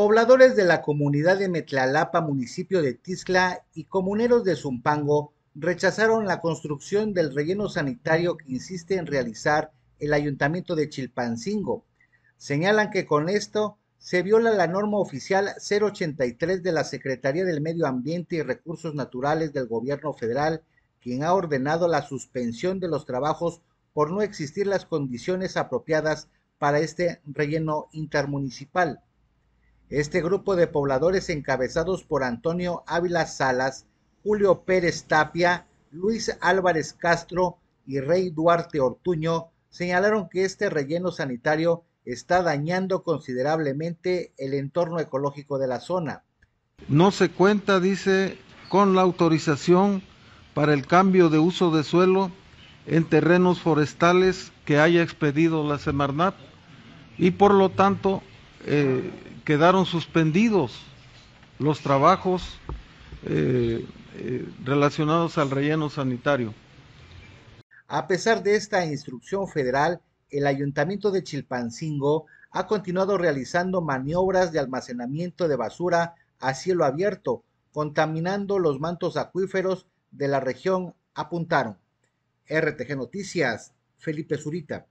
pobladores de la comunidad de Metlalapa, municipio de Tizcla y comuneros de Zumpango rechazaron la construcción del relleno sanitario que insiste en realizar el ayuntamiento de Chilpancingo. Señalan que con esto se viola la norma oficial 083 de la Secretaría del Medio Ambiente y Recursos Naturales del Gobierno Federal, quien ha ordenado la suspensión de los trabajos por no existir las condiciones apropiadas para este relleno intermunicipal. Este grupo de pobladores encabezados por Antonio Ávila Salas, Julio Pérez Tapia, Luis Álvarez Castro y Rey Duarte Ortuño señalaron que este relleno sanitario está dañando considerablemente el entorno ecológico de la zona. No se cuenta, dice, con la autorización para el cambio de uso de suelo en terrenos forestales que haya expedido la Semarnat y por lo tanto eh, quedaron suspendidos los trabajos eh, eh, relacionados al relleno sanitario. A pesar de esta instrucción federal, el ayuntamiento de Chilpancingo ha continuado realizando maniobras de almacenamiento de basura a cielo abierto, contaminando los mantos acuíferos de la región, apuntaron. RTG Noticias, Felipe Zurita.